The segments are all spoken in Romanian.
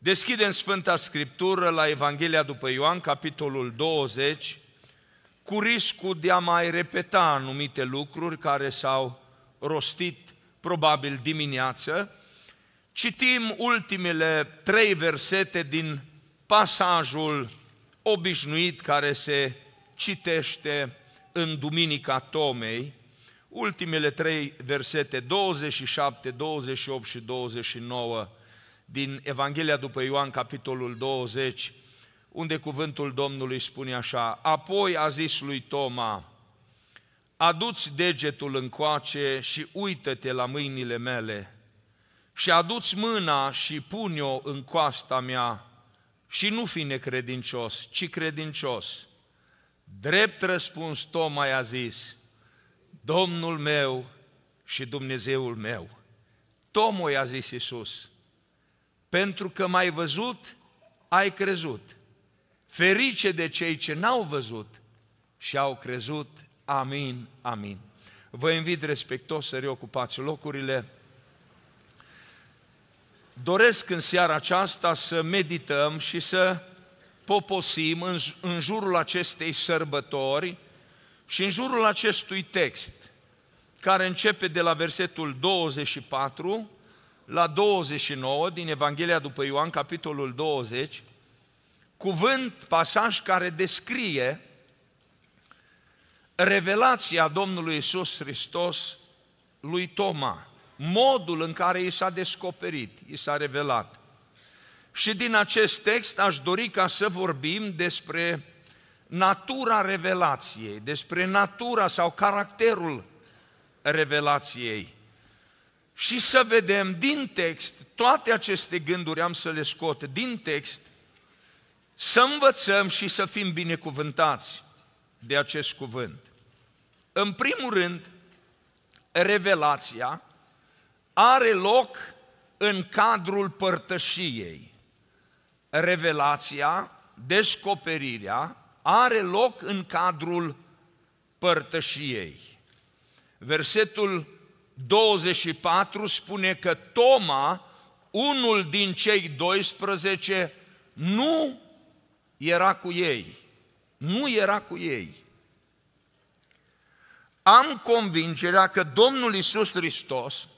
Deschidem Sfânta Scriptură la Evanghelia după Ioan, capitolul 20, cu riscul de a mai repeta anumite lucruri care s-au rostit probabil dimineață. Citim ultimele trei versete din pasajul obișnuit care se citește în Duminica Tomei, ultimele trei versete, 27, 28 și 29 din Evanghelia după Ioan, capitolul 20, unde cuvântul Domnului spune așa, Apoi a zis lui Toma, aduți degetul încoace și uită-te la mâinile mele și aduți mâna și pune-o în coasta mea și nu fi necredincios, ci credincios. Drept răspuns Toma i-a zis, Domnul meu și Dumnezeul meu. Tomo i-a zis Iisus, pentru că mai văzut, ai crezut. Ferice de cei ce n-au văzut și au crezut. Amin, amin. Vă invit respectos să reocupați locurile. Doresc în seara aceasta să medităm și să poposim în, în jurul acestei sărbători și în jurul acestui text, care începe de la versetul 24 la 29 din Evanghelia după Ioan, capitolul 20, cuvânt, pasaj care descrie revelația Domnului Isus Hristos lui Toma, modul în care i s-a descoperit, i s-a revelat. Și din acest text aș dori ca să vorbim despre natura revelației, despre natura sau caracterul revelației și să vedem din text, toate aceste gânduri am să le scot din text, să învățăm și să fim binecuvântați de acest cuvânt. În primul rând, revelația are loc în cadrul părtășiei. Revelația, descoperirea, are loc în cadrul părtășiei. Versetul 24 spune că Toma, unul din cei 12, nu era cu ei. Nu era cu ei. Am convingerea că Domnul Isus Hristos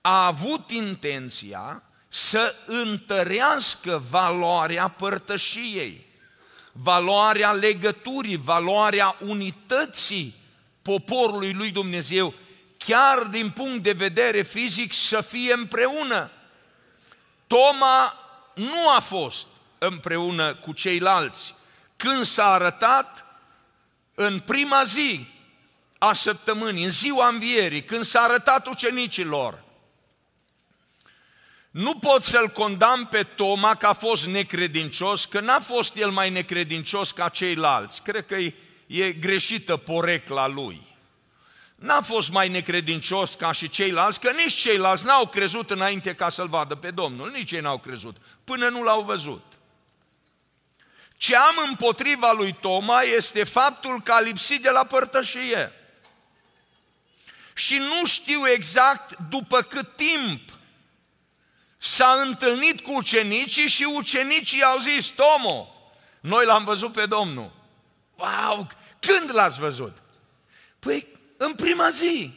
a avut intenția să întărească valoarea părtășiei, valoarea legăturii, valoarea unității poporului lui Dumnezeu chiar din punct de vedere fizic, să fie împreună. Toma nu a fost împreună cu ceilalți. Când s-a arătat, în prima zi a săptămânii, în ziua învierii, când s-a arătat ucenicilor, nu pot să-l condamn pe Toma că a fost necredincios, că n-a fost el mai necredincios ca ceilalți. Cred că e greșită porecla lui n-a fost mai necredincios ca și ceilalți, că nici ceilalți n-au crezut înainte ca să-L vadă pe Domnul, nici ei n-au crezut, până nu L-au văzut. Ce am împotriva lui Toma este faptul că a lipsit de la părtășie. Și nu știu exact după cât timp s-a întâlnit cu ucenicii și ucenicii au zis, Tomo, noi l-am văzut pe Domnul. Wow, când l-ați văzut? Păi în prima zi,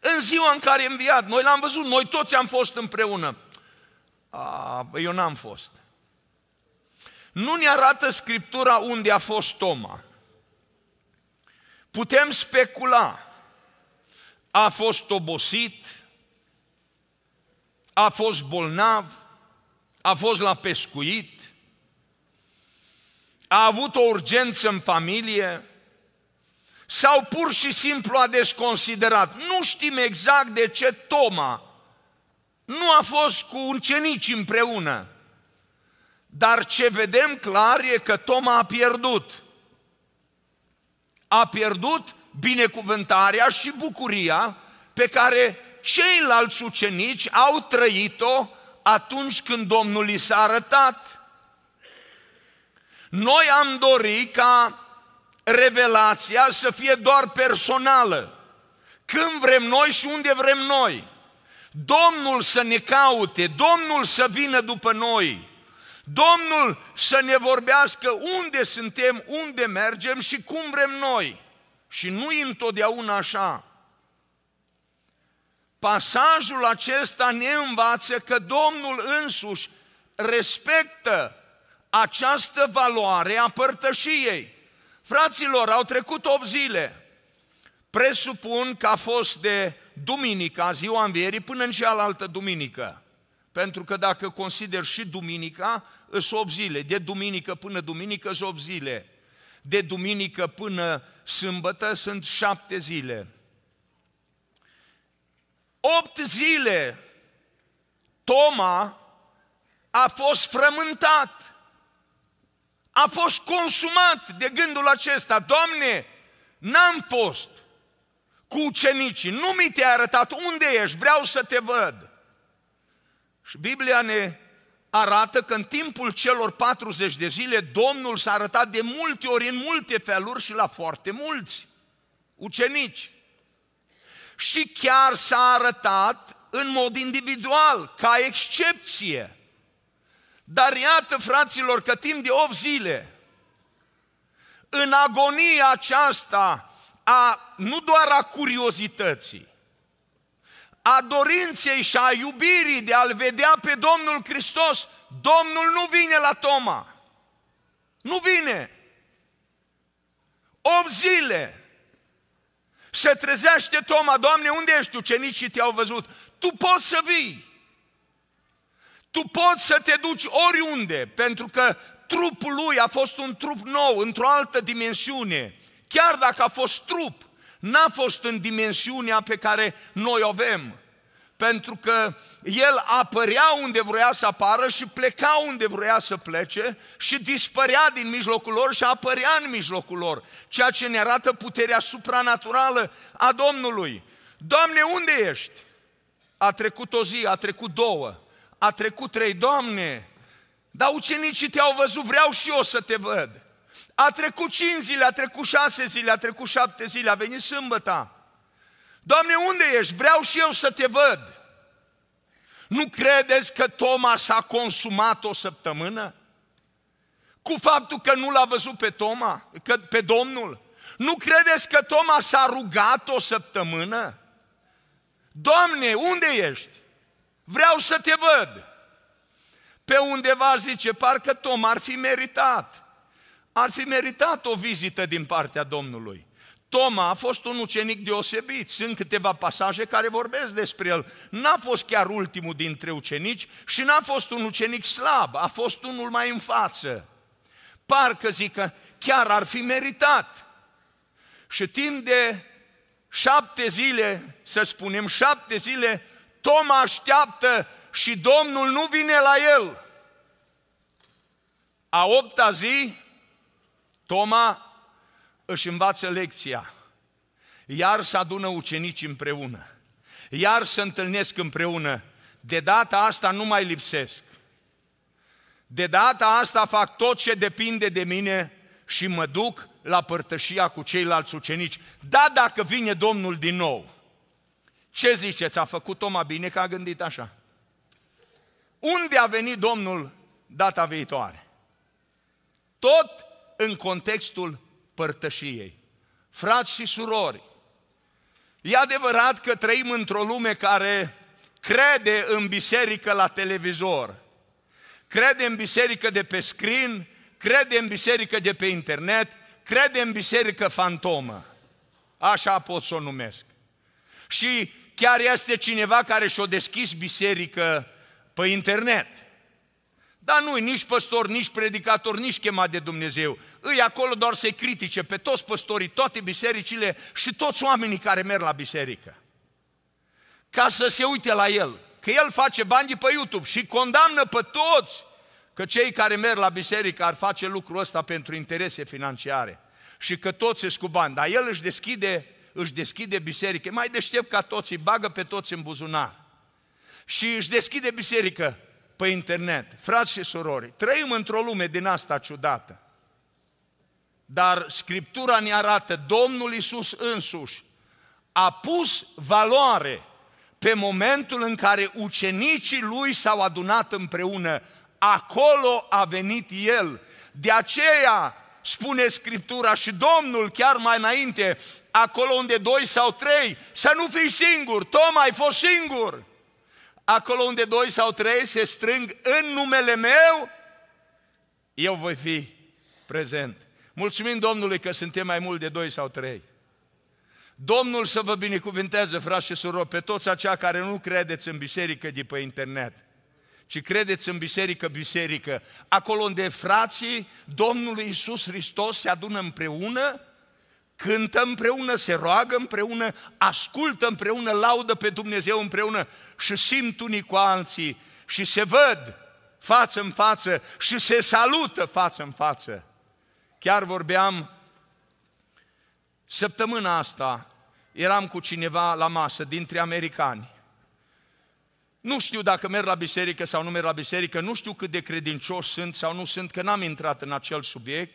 în ziua în care e înviat, noi l-am văzut, noi toți am fost împreună. A, eu n-am fost. Nu ne arată Scriptura unde a fost Toma. Putem specula. A fost obosit, a fost bolnav, a fost la pescuit, a avut o urgență în familie, sau pur și simplu a desconsiderat. Nu știm exact de ce Toma nu a fost cu ucenici împreună. Dar ce vedem clar e că Toma a pierdut. A pierdut binecuvântarea și bucuria pe care ceilalți ucenici au trăit-o atunci când Domnul i s-a arătat. Noi am dorit ca revelația să fie doar personală. Când vrem noi și unde vrem noi. Domnul să ne caute, Domnul să vină după noi, Domnul să ne vorbească unde suntem, unde mergem și cum vrem noi. Și nu întotdeauna așa. Pasajul acesta ne învață că Domnul însuși respectă această valoare a părtășiei. Fraților, au trecut 8 zile. Presupun că a fost de duminica, ziua învierii, până în cealaltă duminică. Pentru că dacă consider și duminica, sunt 8 zile. De duminică până duminică sunt 8 zile. De duminică până sâmbătă sunt 7 zile. 8 zile Toma a fost frământat a fost consumat de gândul acesta. Doamne, n-am fost cu ucenicii, nu mi te-ai arătat unde ești, vreau să te văd. Și Biblia ne arată că în timpul celor 40 de zile Domnul s-a arătat de multe ori în multe feluri și la foarte mulți ucenici. Și chiar s-a arătat în mod individual, ca excepție. Dar iată, fraților, că timp de 8 zile, în agonia aceasta, a, nu doar a curiozității, a dorinței și a iubirii de a-L vedea pe Domnul Hristos, Domnul nu vine la Toma. Nu vine. 8 zile se trezește Toma, Doamne, unde ești? nici te-au văzut. Tu poți să vii. Tu poți să te duci oriunde, pentru că trupul lui a fost un trup nou, într-o altă dimensiune. Chiar dacă a fost trup, n-a fost în dimensiunea pe care noi o avem. Pentru că el apărea unde vroia să apară și pleca unde vroia să plece și dispărea din mijlocul lor și apărea în mijlocul lor, ceea ce ne arată puterea supranaturală a Domnului. Doamne, unde ești? A trecut o zi, a trecut două, a trecut trei, Doamne, dar ucenicii te-au văzut, vreau și eu să te văd. A trecut cinci zile, a trecut șase zile, a trecut șapte zile, a venit sâmbăta. Doamne, unde ești? Vreau și eu să te văd. Nu credeți că Toma s-a consumat o săptămână? Cu faptul că nu l-a văzut pe Toma, că, pe Domnul? Nu credeți că Toma s-a rugat o săptămână? Doamne, unde ești? vreau să te văd. Pe undeva zice, parcă Tom ar fi meritat. Ar fi meritat o vizită din partea Domnului. Toma a fost un ucenic deosebit. Sunt câteva pasaje care vorbesc despre el. N-a fost chiar ultimul dintre ucenici și n-a fost un ucenic slab, a fost unul mai în față. Parcă, zică, chiar ar fi meritat. Și timp de șapte zile, să spunem, șapte zile, Toma așteaptă și Domnul nu vine la el. A opta zi, Toma își învață lecția. Iar să adună ucenici împreună. Iar să întâlnesc împreună. De data asta nu mai lipsesc. De data asta fac tot ce depinde de mine și mă duc la părtășia cu ceilalți ucenici. Da, dacă vine Domnul din nou. Ce ziceți? A făcut Toma bine că a gândit așa. Unde a venit Domnul data viitoare? Tot în contextul părtășiei. Frați și surori, e adevărat că trăim într-o lume care crede în biserică la televizor, crede în biserică de pe screen, crede în biserică de pe internet, crede în biserică fantomă. Așa pot să o numesc. Și chiar este cineva care și-a deschis biserică pe internet. Dar nu nici păstor, nici predicator, nici chemat de Dumnezeu. Îi acolo doar să-i critique pe toți păstorii, toate bisericile și toți oamenii care merg la biserică. Ca să se uite la el, că el face bani de pe YouTube și condamnă pe toți că cei care merg la biserică ar face lucrul ăsta pentru interese financiare și că toți sunt cu bani, dar el își deschide își deschide biserică, mai deștept ca toți, îi bagă pe toți în buzunar și își deschide biserică pe internet. Frați și surori, trăim într-o lume din asta ciudată. Dar Scriptura ne arată, Domnul Iisus însuși a pus valoare pe momentul în care ucenicii lui s-au adunat împreună. Acolo a venit El. De aceea spune Scriptura și Domnul chiar mai înainte, acolo unde doi sau trei, să nu fii singur, Tom ai fost singur. Acolo unde doi sau trei se strâng în numele meu, eu voi fi prezent. Mulțumim Domnului că suntem mai mult de doi sau trei. Domnul să vă binecuvânteze, frați și surori, pe toți aceia care nu credeți în biserică de pe internet ci credeți în biserică, biserică, acolo unde frații Domnului Isus Hristos se adună împreună, cântă împreună, se roagă împreună, ascultă împreună, laudă pe Dumnezeu împreună și simt unii cu alții și se văd față în față și se salută față în față. Chiar vorbeam săptămâna asta, eram cu cineva la masă dintre americani nu știu dacă merg la biserică sau nu merg la biserică, nu știu cât de credincioși sunt sau nu sunt, că n-am intrat în acel subiect,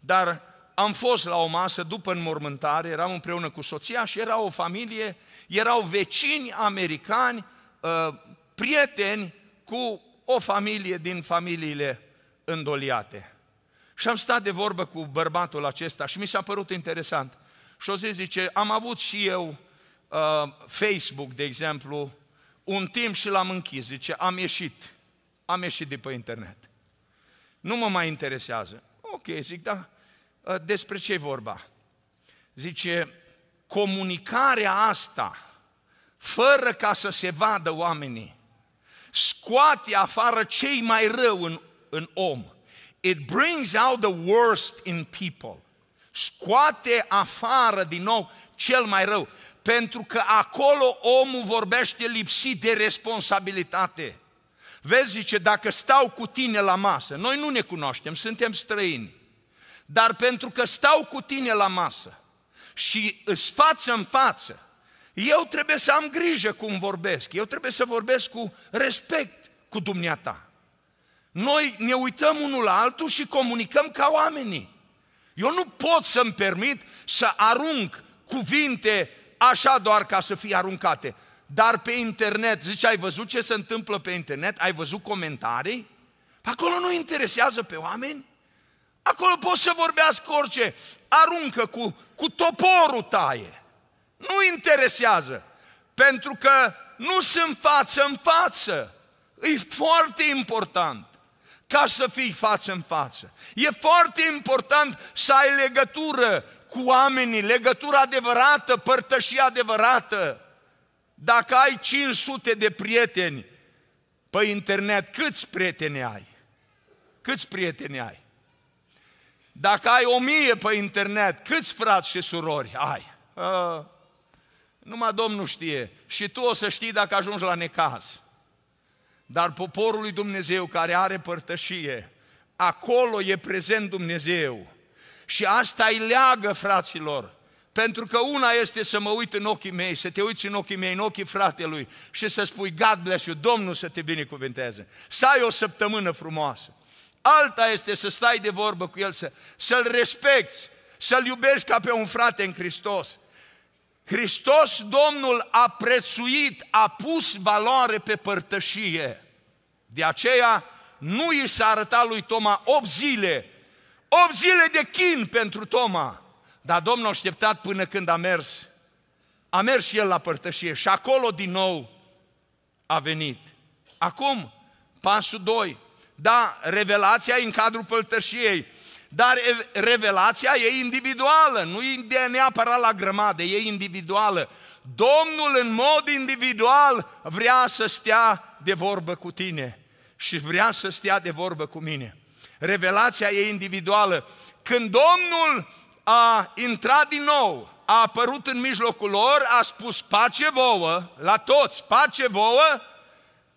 dar am fost la o masă după înmormântare, eram împreună cu soția și era o familie, erau vecini americani, uh, prieteni cu o familie din familiile îndoliate. Și am stat de vorbă cu bărbatul acesta și mi s-a părut interesant. Și o zi zice, am avut și eu uh, Facebook, de exemplu, un timp și l-am închis. Zice, am ieșit, am ieșit de pe internet. Nu mă mai interesează. Ok, zic, da, uh, despre ce vorba? Zice, comunicarea asta, fără ca să se vadă oamenii, scoate afară cei mai rău în, în om. It brings out the worst in people. Scoate afară din nou cel mai rău pentru că acolo omul vorbește lipsit de responsabilitate. Vezi, zice, dacă stau cu tine la masă, noi nu ne cunoaștem, suntem străini, dar pentru că stau cu tine la masă și îți față în față, eu trebuie să am grijă cum vorbesc, eu trebuie să vorbesc cu respect cu dumneata. Noi ne uităm unul la altul și comunicăm ca oamenii. Eu nu pot să-mi permit să arunc cuvinte așa doar ca să fie aruncate. Dar pe internet, zice, ai văzut ce se întâmplă pe internet? Ai văzut comentarii? Acolo nu interesează pe oameni? Acolo poți să vorbească orice. Aruncă cu, cu toporul taie. Nu interesează. Pentru că nu sunt față în față. E foarte important ca să fii față în față. E foarte important să ai legătură cu oamenii, legătura adevărată, părtășia adevărată. Dacă ai 500 de prieteni pe internet, câți prieteni ai? Câți prieteni ai? Dacă ai o mie pe internet, câți frați și surori ai? A, ă, numai Domnul știe. Și tu o să știi dacă ajungi la necaz. Dar poporul lui Dumnezeu care are părtășie, acolo e prezent Dumnezeu. Și asta îi leagă, fraților. Pentru că una este să mă uit în ochii mei, să te uiți în ochii mei, în ochii fratelui și să spui, God bless you, Domnul să te binecuvânteze. Să ai o săptămână frumoasă. Alta este să stai de vorbă cu el, să, să-l respecti, să-l iubești ca pe un frate în Hristos. Hristos Domnul a prețuit, a pus valoare pe părtășie. De aceea nu i s-a arătat lui Toma 8 zile 8 zile de chin pentru Toma. Dar Domnul a așteptat până când a mers. A mers și el la părtășie și acolo din nou a venit. Acum, pasul 2. Da, revelația e în cadrul părtășiei, dar revelația e individuală, nu e de neapărat la grămadă, e individuală. Domnul în mod individual vrea să stea de vorbă cu tine și vrea să stea de vorbă cu mine revelația ei individuală. Când Domnul a intrat din nou, a apărut în mijlocul lor, a spus pace vouă, la toți, pace vouă,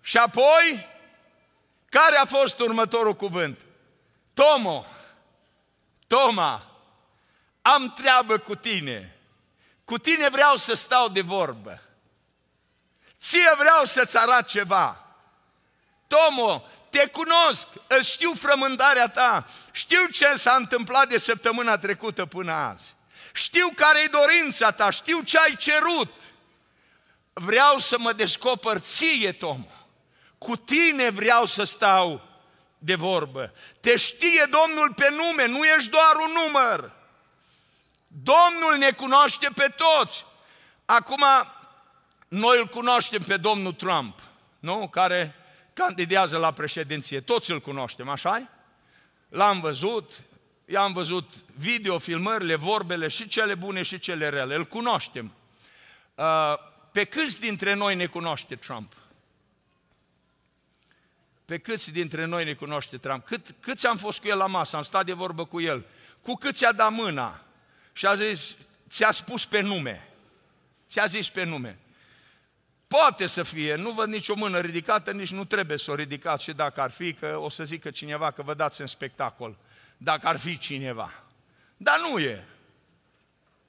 și apoi, care a fost următorul cuvânt? Tomo, Toma, am treabă cu tine, cu tine vreau să stau de vorbă, ție vreau să-ți arăt ceva. Tomo, te cunosc, îți știu frământarea ta, știu ce s-a întâmplat de săptămâna trecută până azi, știu care e dorința ta, știu ce ai cerut. Vreau să mă descopăr ție, Tom, cu tine vreau să stau de vorbă. Te știe Domnul pe nume, nu ești doar un număr. Domnul ne cunoaște pe toți. Acum, noi îl cunoaștem pe domnul Trump, nu? Care candidează la președinție, toți îl cunoaștem, așa L-am văzut, i-am văzut video, filmările, vorbele și cele bune și cele rele, îl cunoaștem. Uh, pe câți dintre noi ne cunoaște Trump? Pe câți dintre noi ne cunoaște Trump? Cât, câți am fost cu el la masă, am stat de vorbă cu el? Cu câți i-a dat mâna? Și a zis, ți-a spus pe nume. Ți-a zis pe nume. Poate să fie, nu văd nicio mână ridicată, nici nu trebuie să o ridicați și dacă ar fi, că o să zică cineva că vă dați în spectacol, dacă ar fi cineva. Dar nu e.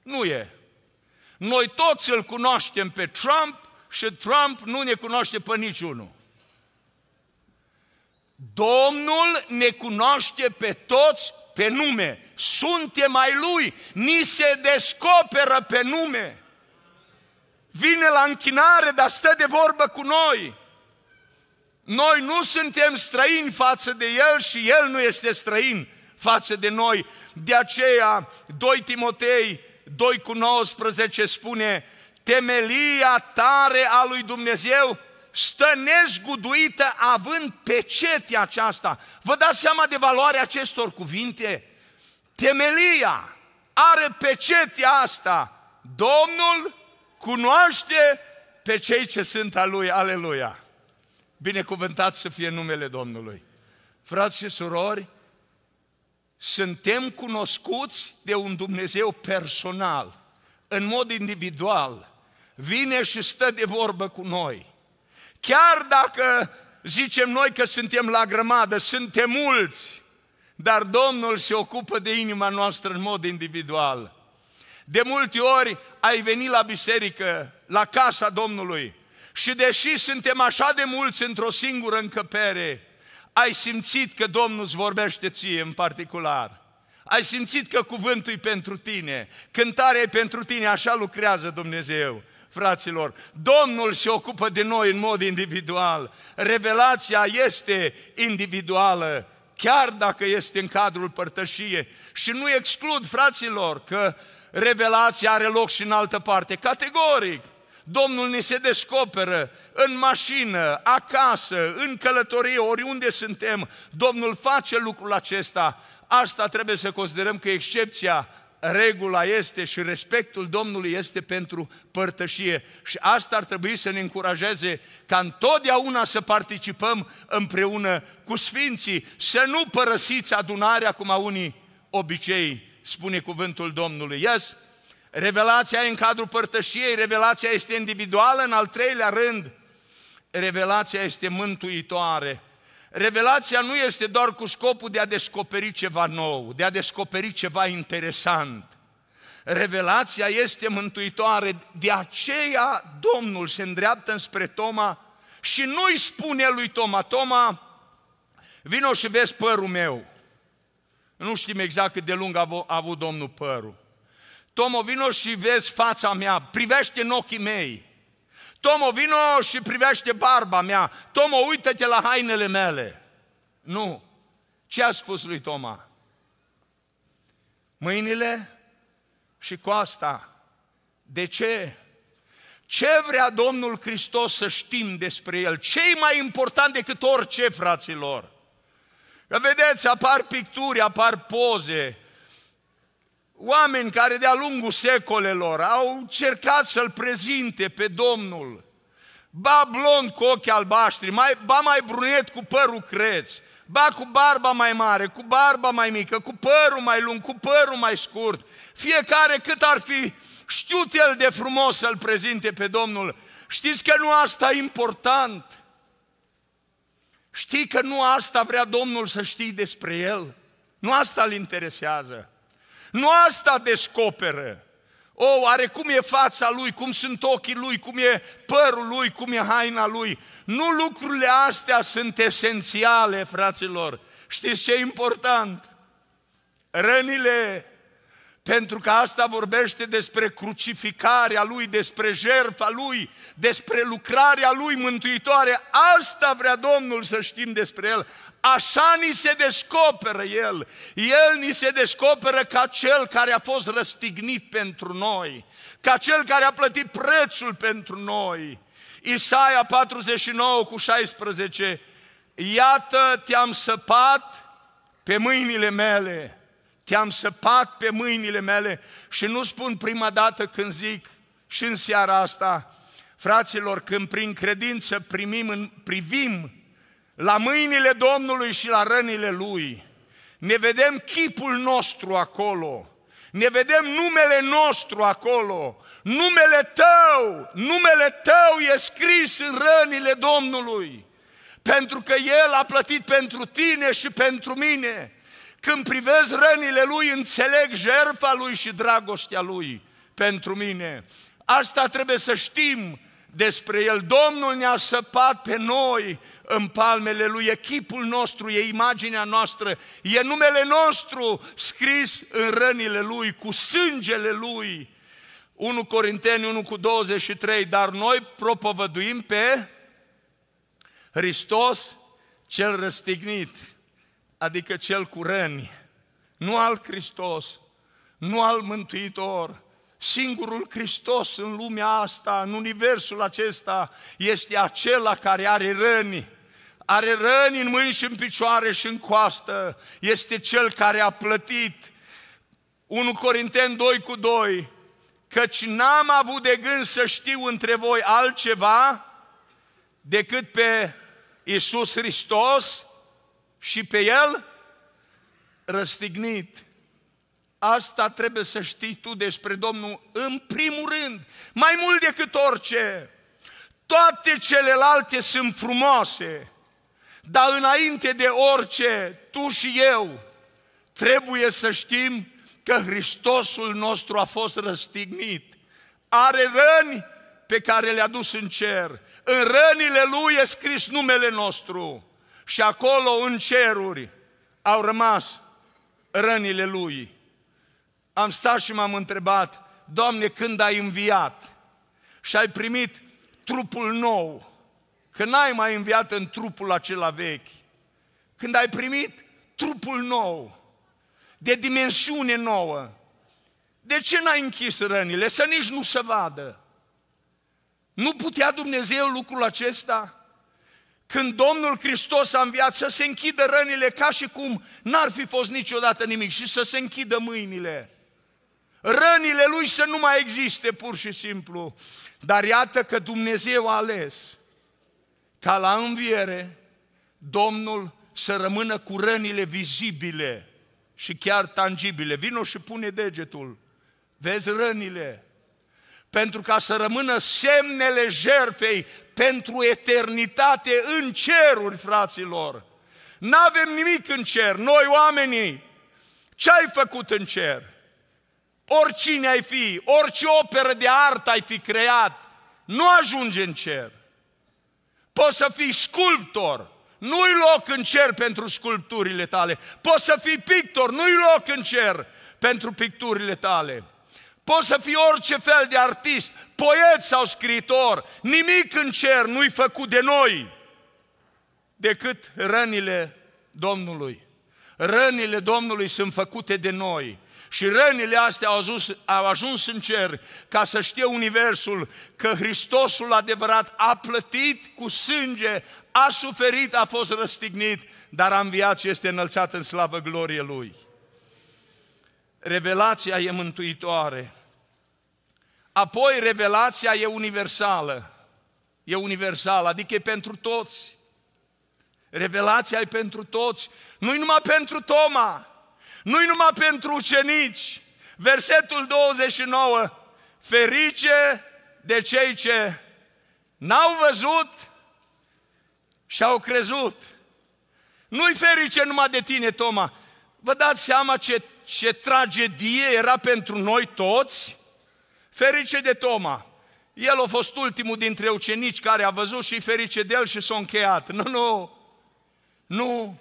Nu e. Noi toți îl cunoaștem pe Trump și Trump nu ne cunoaște pe niciunul. Domnul ne cunoaște pe toți pe nume. Suntem mai Lui, ni se descoperă pe nume vine la închinare, dar stă de vorbă cu noi. Noi nu suntem străini față de El și El nu este străin față de noi. De aceea, 2 Timotei 2 cu 19 spune, temelia tare a lui Dumnezeu stă nezguduită având pecetea aceasta. Vă dați seama de valoarea acestor cuvinte? Temelia are pecetea asta. Domnul cunoaște pe cei ce sunt a Lui, aleluia. Binecuvântat să fie numele Domnului. Frați și surori, suntem cunoscuți de un Dumnezeu personal, în mod individual, vine și stă de vorbă cu noi. Chiar dacă zicem noi că suntem la grămadă, suntem mulți, dar Domnul se ocupă de inima noastră în mod individual. De multe ori ai venit la biserică, la casa Domnului și deși suntem așa de mulți într-o singură încăpere, ai simțit că Domnul îți vorbește ție în particular. Ai simțit că cuvântul e pentru tine, cântarea e pentru tine, așa lucrează Dumnezeu fraților. Domnul se ocupă de noi în mod individual. Revelația este individuală, chiar dacă este în cadrul părtășie. Și nu exclud, fraților, că revelația are loc și în altă parte, categoric. Domnul ne se descoperă în mașină, acasă, în călătorie, oriunde suntem. Domnul face lucrul acesta. Asta trebuie să considerăm că excepția, regula este și respectul Domnului este pentru părtășie. Și asta ar trebui să ne încurajeze ca întotdeauna să participăm împreună cu Sfinții, să nu părăsiți adunarea cum a unii obicei spune cuvântul Domnului. Yes, revelația e în cadrul părtășiei, revelația este individuală, în al treilea rând, revelația este mântuitoare. Revelația nu este doar cu scopul de a descoperi ceva nou, de a descoperi ceva interesant. Revelația este mântuitoare, de aceea Domnul se îndreaptă înspre Toma și nu-i spune lui Toma, Toma, vino și vezi părul meu. Nu știm exact cât de lung a avut Domnul părul. Tomo, vino și vezi fața mea, privește în ochii mei. Tomo, vino și privește barba mea. Tomo, uită-te la hainele mele. Nu. Ce a spus lui Toma? Mâinile și coasta. De ce? Ce vrea Domnul Hristos să știm despre El? ce e mai important decât orice, fraților? Că vedeți, apar picturi, apar poze, oameni care de-a lungul secolelor au cercat să-L prezinte pe Domnul. Ba blond cu ochii albaștri, mai, ba mai brunet cu părul creț, ba cu barba mai mare, cu barba mai mică, cu părul mai lung, cu părul mai scurt. Fiecare cât ar fi știut el de frumos să-L prezinte pe Domnul. Știți că nu asta e important. Știi că nu asta vrea Domnul să știi despre el? Nu asta îl interesează. Nu asta descoperă. O, oh, are cum e fața lui, cum sunt ochii lui, cum e părul lui, cum e haina lui. Nu lucrurile astea sunt esențiale, fraților. Știți ce e important? Rănile pentru că asta vorbește despre crucificarea Lui, despre jertfa Lui, despre lucrarea Lui mântuitoare. Asta vrea Domnul să știm despre El. Așa ni se descoperă El. El ni se descoperă ca Cel care a fost răstignit pentru noi, ca Cel care a plătit prețul pentru noi. Isaia 49 cu 16, Iată te-am săpat pe mâinile mele te-am săpat pe mâinile mele și nu spun prima dată când zic și în seara asta, fraților, când prin credință primim, privim la mâinile Domnului și la rănile Lui, ne vedem chipul nostru acolo, ne vedem numele nostru acolo, numele Tău, numele Tău e scris în rănile Domnului, pentru că El a plătit pentru tine și pentru mine. Când privesc rănile lui, înțeleg jertfa lui și dragostea lui pentru mine. Asta trebuie să știm despre el. Domnul ne-a săpat pe noi în palmele lui, e nostru, e imaginea noastră, e numele nostru scris în rănile lui, cu sângele lui. 1 Corinteni 1 cu 23, dar noi propovăduim pe Hristos cel răstignit adică cel cu răni, nu al Hristos, nu al Mântuitor, singurul Hristos în lumea asta, în universul acesta, este acela care are răni, are răni în mâini și în picioare și în coastă, este cel care a plătit. 1 Corinteni 2 cu 2, căci n-am avut de gând să știu între voi altceva decât pe Iisus Hristos și pe el răstignit. Asta trebuie să știi tu despre Domnul în primul rând, mai mult decât orice. Toate celelalte sunt frumoase, dar înainte de orice, tu și eu trebuie să știm că Hristosul nostru a fost răstignit. Are răni pe care le-a dus în cer. În rănile Lui e scris numele nostru și acolo în ceruri au rămas rănile lui. Am stat și m-am întrebat, Doamne, când ai înviat și ai primit trupul nou, că n-ai mai înviat în trupul acela vechi, când ai primit trupul nou, de dimensiune nouă, de ce n-ai închis rănile? Să nici nu se vadă. Nu putea Dumnezeu lucrul acesta? când Domnul Hristos a înviat, să se închidă rănile ca și cum n-ar fi fost niciodată nimic și să se închidă mâinile. Rănile lui să nu mai existe pur și simplu. Dar iată că Dumnezeu a ales ca la înviere Domnul să rămână cu rănile vizibile și chiar tangibile. Vino și pune degetul. Vezi rănile, pentru ca să rămână semnele jerfei pentru eternitate în ceruri, fraților. N-avem nimic în cer, noi oamenii. Ce ai făcut în cer? Oricine ai fi, orice operă de artă ai fi creat, nu ajunge în cer. Poți să fii sculptor, nu-i loc în cer pentru sculpturile tale. Poți să fii pictor, nu-i loc în cer pentru picturile tale. Poți să fii orice fel de artist, poet sau scriitor. Nimic în cer nu-i făcut de noi decât rănile Domnului. Rănile Domnului sunt făcute de noi. Și rănile astea au ajuns, au ajuns în cer ca să știe Universul că Hristosul adevărat a plătit cu sânge, a suferit, a fost răstignit, dar a înviat și este înălțat în slavă glorie Lui. Revelația e mântuitoare. Apoi revelația e universală. E universală, adică e pentru toți. Revelația e pentru toți. Nu-i numai pentru Toma, nu-i numai pentru ucenici. Versetul 29, ferice de cei ce n-au văzut și au crezut. Nu-i ferice numai de tine, Toma. Vă dați seama ce, ce tragedie era pentru noi toți? Ferice de Toma! El a fost ultimul dintre ucenici care a văzut și ferice de el și s-a încheiat. Nu, nu, nu.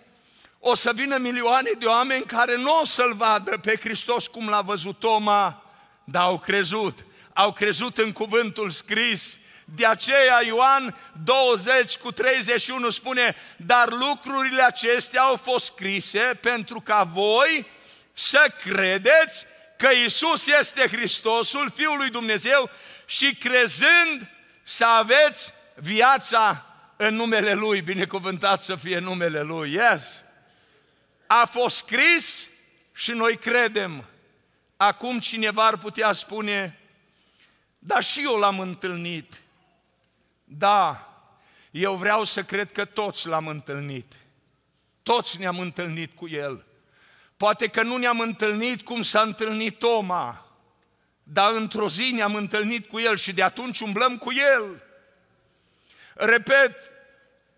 O să vină milioane de oameni care nu o să-L vadă pe Hristos cum l-a văzut Toma, dar au crezut. Au crezut în cuvântul scris, de aceea Ioan 20 cu 31 spune, dar lucrurile acestea au fost scrise pentru ca voi să credeți că Isus este Hristosul, Fiul lui Dumnezeu și crezând să aveți viața în numele Lui, binecuvântat să fie numele Lui, yes. A fost scris și noi credem. Acum cineva ar putea spune, dar și eu l-am întâlnit. Da, eu vreau să cred că toți l-am întâlnit. Toți ne-am întâlnit cu El. Poate că nu ne-am întâlnit cum s-a întâlnit Toma, dar într-o zi ne-am întâlnit cu el și de atunci umblăm cu el. Repet,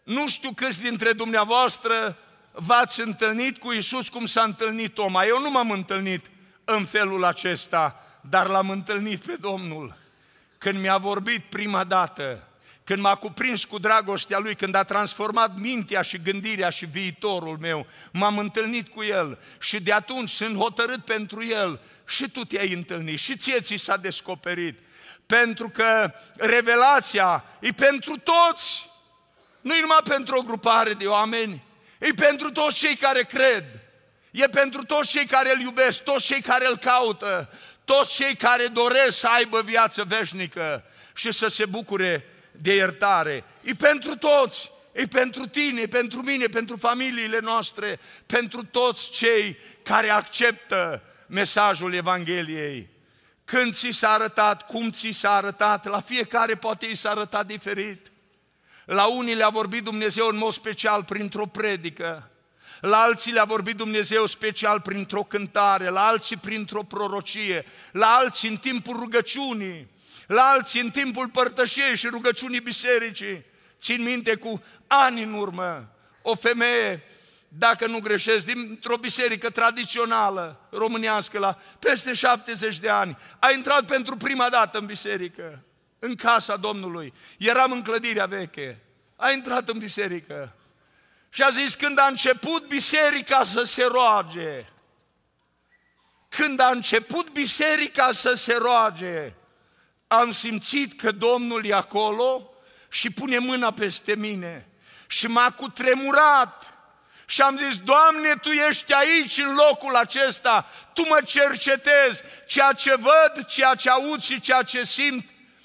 nu știu câți dintre dumneavoastră v-ați întâlnit cu Isus cum s-a întâlnit Toma. Eu nu m-am întâlnit în felul acesta, dar l-am întâlnit pe Domnul. Când mi-a vorbit prima dată, când m-a cuprins cu dragostea Lui, când a transformat mintea și gândirea și viitorul meu, m-am întâlnit cu El și de atunci sunt hotărât pentru El și tu te-ai întâlnit și ție ți s-a descoperit. Pentru că revelația e pentru toți, nu e numai pentru o grupare de oameni, e pentru toți cei care cred, e pentru toți cei care îl iubesc, toți cei care îl caută, toți cei care doresc să aibă viață veșnică și să se bucure de iertare. E pentru toți, e pentru tine, e pentru mine, e pentru familiile noastre, pentru toți cei care acceptă mesajul Evangheliei. Când ți s-a arătat, cum ți s-a arătat, la fiecare poate i s-a arătat diferit. La unii le-a vorbit Dumnezeu în mod special printr-o predică, la alții le-a vorbit Dumnezeu special printr-o cântare, la alții printr-o prorocie, la alții în timpul rugăciunii la alții în timpul părtășiei și rugăciunii bisericii. Țin minte cu ani în urmă, o femeie, dacă nu greșesc, dintr-o biserică tradițională românească la peste 70 de ani, a intrat pentru prima dată în biserică, în casa Domnului. Eram în clădirea veche, a intrat în biserică și a zis, când a început biserica să se roage, când a început biserica să se roage, am simțit că Domnul e acolo și pune mâna peste mine. Și m-a cutremurat și am zis, Doamne, Tu ești aici în locul acesta, Tu mă cercetezi, ceea ce văd, ceea ce aud și ceea ce simt,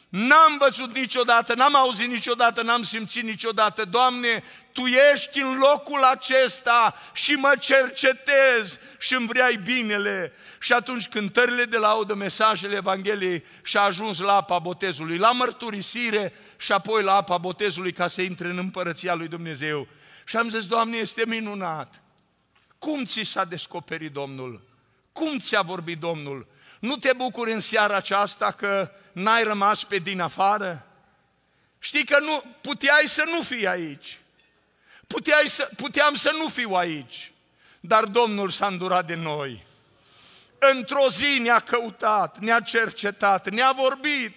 N-am văzut niciodată, n-am auzit niciodată, n-am simțit niciodată. Doamne, tu ești în locul acesta și mă cercetezi și îmi vrei binele. Și atunci cântările de laudă, mesajele Evangheliei și a ajuns la apa botezului, la mărturisire și apoi la apa botezului ca să intre în împărăția lui Dumnezeu. Și am zis, Doamne, este minunat. Cum ți s-a descoperit Domnul? Cum ți-a vorbit Domnul? Nu te bucuri în seara aceasta că n-ai rămas pe din afară? Știi că nu, puteai să nu fii aici. Puteai să, puteam să nu fiu aici, dar Domnul s-a îndurat de noi. Într-o zi ne-a căutat, ne-a cercetat, ne-a vorbit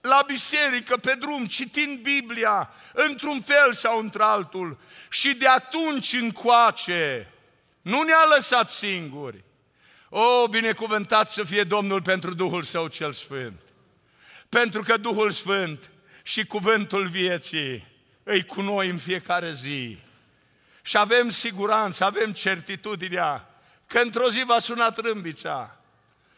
la biserică, pe drum, citind Biblia, într-un fel sau într-altul. Și de atunci încoace, nu ne-a lăsat singuri. O, binecuvântat să fie Domnul pentru Duhul Său cel Sfânt. Pentru că Duhul Sfânt și cuvântul vieții îi cu noi în fiecare zi. Și avem siguranță, avem certitudinea că într-o zi va suna trâmbița,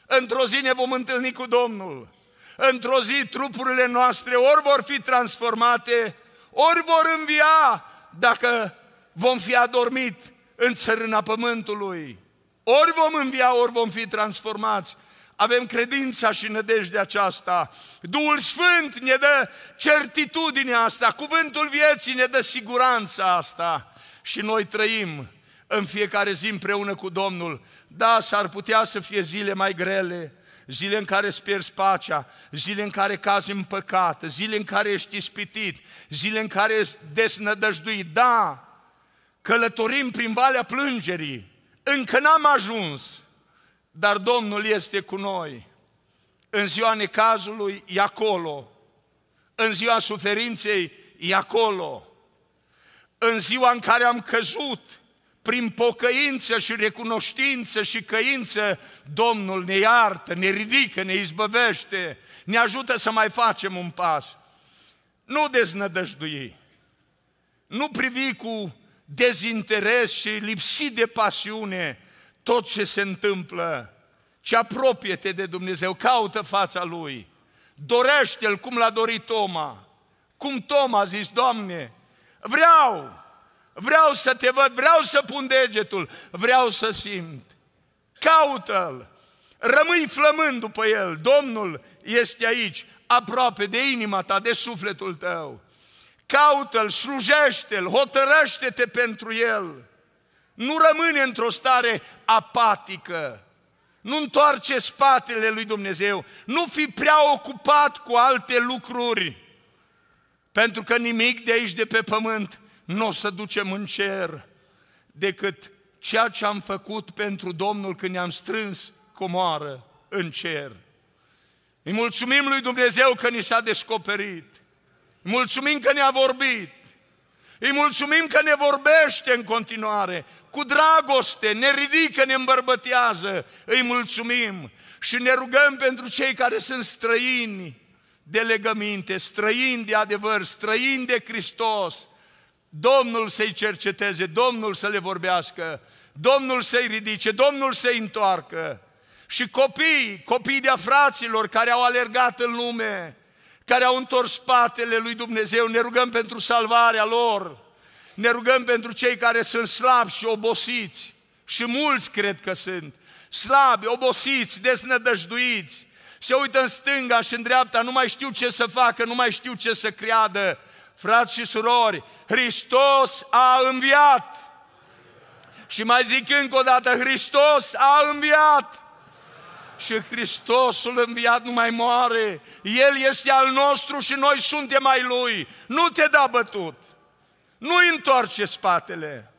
într-o zi ne vom întâlni cu Domnul, într-o zi trupurile noastre ori vor fi transformate, ori vor învia dacă vom fi adormit în țărâna pământului. Ori vom învia, ori vom fi transformați avem credința și nădejdea aceasta. Duhul Sfânt ne dă certitudinea asta, cuvântul vieții ne dă siguranța asta și noi trăim în fiecare zi împreună cu Domnul. Da, s-ar putea să fie zile mai grele, zile în care îți pierzi pacea, zile în care cazi în păcat, zile în care ești ispitit, zile în care ești desnădăjduit. Da, călătorim prin Valea Plângerii, încă n-am ajuns, dar Domnul este cu noi. În ziua necazului e acolo, în ziua suferinței e acolo, în ziua în care am căzut, prin pocăință și recunoștință și căință, Domnul ne iartă, ne ridică, ne izbăvește, ne ajută să mai facem un pas. Nu deznădăjdui, nu privi cu dezinteres și lipsi de pasiune, tot ce se întâmplă, ce apropie-te de Dumnezeu, caută fața Lui, dorește-L cum l-a dorit Toma, cum Toma a zis, Doamne, vreau, vreau să te văd, vreau să pun degetul, vreau să simt, caută-L, rămâi flămând după El, Domnul este aici, aproape de inima ta, de sufletul tău, caută-L, slujește-L, hotărăște-te pentru El, nu rămâne într-o stare apatică, nu întoarce spatele lui Dumnezeu, nu fi prea ocupat cu alte lucruri, pentru că nimic de aici, de pe pământ, nu o să ducem în cer decât ceea ce am făcut pentru Domnul când ne-am strâns comoară în cer. Îi mulțumim lui Dumnezeu că ni s-a descoperit. Îi mulțumim că ne-a vorbit. Îi mulțumim că ne vorbește în continuare, cu dragoste, ne ridică, ne îmbărbătează. Îi mulțumim și ne rugăm pentru cei care sunt străini de legăminte, străini de adevăr, străini de Hristos. Domnul să-i cerceteze, Domnul să le vorbească, Domnul să-i ridice, Domnul să-i întoarcă. Și copii, copii de-a fraților care au alergat în lume, care au întors spatele lui Dumnezeu, ne rugăm pentru salvarea lor, ne rugăm pentru cei care sunt slabi și obosiți, și mulți cred că sunt, slabi, obosiți, desnădăjduiți, se uită în stânga și în dreapta, nu mai știu ce să facă, nu mai știu ce să creadă. Frați și surori, Hristos a înviat! Și mai zic încă o dată, Hristos a înviat! și Hristosul înviat nu mai moare. El este al nostru și noi suntem ai Lui. Nu te da bătut. Nu întoarce spatele.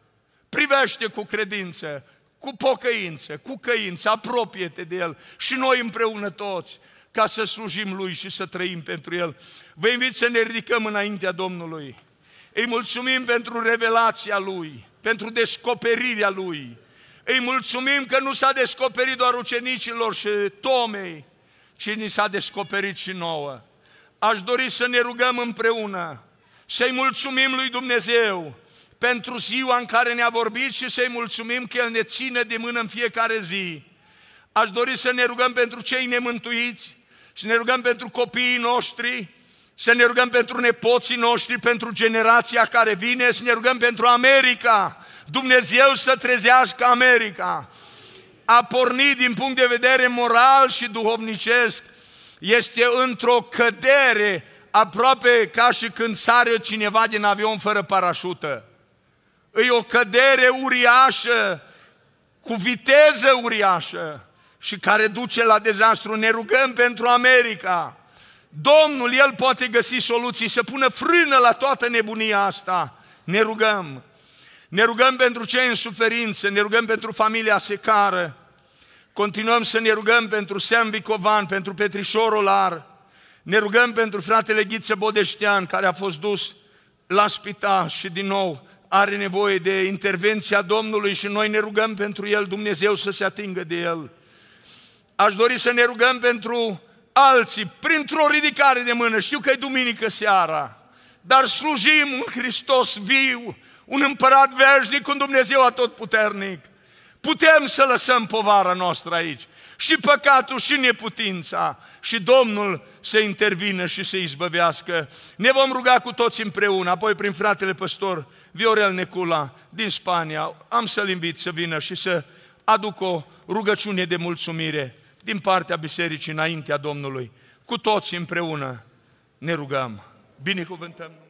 Privește cu credință, cu pocăință, cu căință, apropie-te de El și noi împreună toți ca să slujim Lui și să trăim pentru El. Vă invit să ne ridicăm înaintea Domnului. Îi mulțumim pentru revelația Lui, pentru descoperirea Lui, îi mulțumim că nu s-a descoperit doar ucenicilor și Tomei, ci ni s-a descoperit și nouă. Aș dori să ne rugăm împreună, să-i mulțumim lui Dumnezeu pentru ziua în care ne-a vorbit și să-i mulțumim că El ne ține de mână în fiecare zi. Aș dori să ne rugăm pentru cei nemântuiți, să ne rugăm pentru copiii noștri, să ne rugăm pentru nepoții noștri, pentru generația care vine, să ne rugăm pentru America, Dumnezeu să trezească America. A pornit din punct de vedere moral și duhovnicesc, este într-o cădere aproape ca și când sare cineva din avion fără parașută. E o cădere uriașă, cu viteză uriașă și care duce la dezastru. Ne rugăm pentru America. Domnul, El poate găsi soluții, să pună frână la toată nebunia asta. Ne rugăm. Ne rugăm pentru cei în suferință, ne rugăm pentru familia secară, continuăm să ne rugăm pentru Sam Bicovan, pentru Petrișor Olar, ne rugăm pentru fratele Ghiță Bodeștean care a fost dus la spital și din nou are nevoie de intervenția Domnului și noi ne rugăm pentru el, Dumnezeu să se atingă de el. Aș dori să ne rugăm pentru alții, printr-o ridicare de mână, știu că e duminică seara, dar slujim un Hristos viu, un împărat veșnic, un Dumnezeu atotputernic. Putem să lăsăm povara noastră aici. Și păcatul, și neputința. Și Domnul să intervină și să izbăvească. Ne vom ruga cu toți împreună, apoi prin fratele păstor Viorel Necula din Spania. Am să-l invit să vină și să aduc o rugăciune de mulțumire din partea bisericii înaintea Domnului. Cu toți împreună ne rugăm. Binecuvântăm!